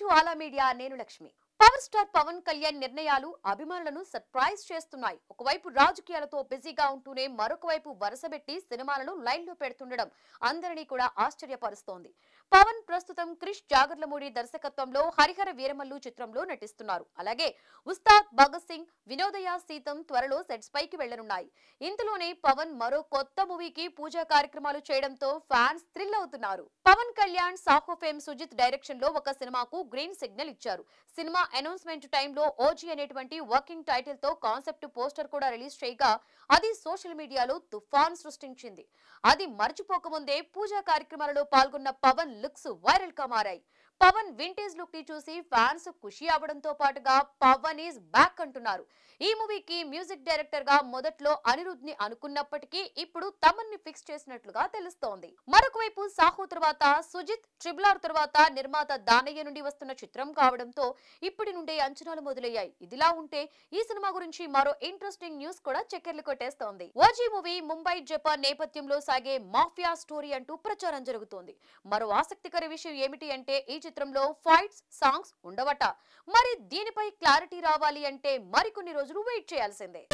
to ఆలా media నేను Lakshmi power star Pawan Kalyan నిర్ణయాలు అభిమానులను సర్ప్రైజ్ చేస్తున్నాయి ఒకవైపు రాజకీయాలతో బిజీగా ఉంటూనే మరొక వైపు వరుసబెట్టి సినిమాలను లైన్ లో పెడుతుండడం అందరినీ కూడా ఆశ్చర్యపరుస్తోంది పవన్ ప్రస్తుతం క్రిష్ జాగర్లమూడి దర్శకత్వంలో హరిహర వీరమల్లు చిత్రంలో నటిస్తున్నారు అలాగే ఉస్తాద్ భగత్ సింగ్ వినోదయ సీతం త్వరలో సెట్స్ పైకి వెళ్లనున్నాయి ఇంతలోనే పవన్ మరో కొత్త మూవీకి పూజా కార్యక్రమాలు చేయడంతో ఫ్యాన్స్ థ్రిల్ అవుతున్నారు పవన్ కళ్యాణ్ సాహో ఫేమ్ సుజిత్ డైరెక్షన్ లో ఒక సినిమాకు గ్రీన్ సిగ్నల్ ఇచ్చారు సినిమా అనౌన్స్మెంట్ టైంలో ఓజీ అనేటువంటి వర్కింగ్ టైటిల్ తో కాన్సెప్ట్ పోస్టర్ కూడా రిలీజ్ చేయగా అది సోషల్ మీడియాలో తుఫాన్ సృష్టించింది అది మర్చిపోకముందే పూజా కార్యక్రమాలలో పాల్గొన్న పవన్ లుక్స్ వైరల్ గా మారాయి పవన్ వింటేజ్ లుక్ ని చూసి ఫ్యాన్స్ ఖుషి అవడంతో పాటుగా పవన్ ఈజ్ బ్యాక్ అంటున్నారు ఈ మూవీకి మ్యూజిక్ డైరెక్టర్ గా మొదట్లో అనిరుద్ ని అనుకున్నప్పటికీ ఇప్పుడు తమన్ ని ఫిక్స్ చేసినట్లుగా తెలుస్తోంది మరొక వైపు సాహు తర్వాత సుజిత్ ట్రిబులార్ తర్వాత నిర్మాత దానయ్య నుండి వస్తున్న చిత్రం కావడంతో ఇప్పటి నుండే అంచనాలు మొదలయ్యాయి ఇదిలా ఉంటే ఈ సినిమా గురించి మరో ఇంట్రెస్టింగ్ న్యూస్ కూడా చెక్కర్లు కొట్టేస్తోంది ఓజీ మూవీ ముంబై జపాన్ నేపథ్యంలో సాగే మాఫియా స్టోరీ అంటూ ప్రచారం జరుగుతోంది మరో ఆసక్తికర విషయం ఏమిటి అంటే ఈ చిత్రంలో ఫైట్స్ సాంగ్స్ ఉండవట మరి దీనిపై క్లారిటీ రావాలి అంటే మరికొన్ని రోజులు వెయిట్ చేయాల్సిందే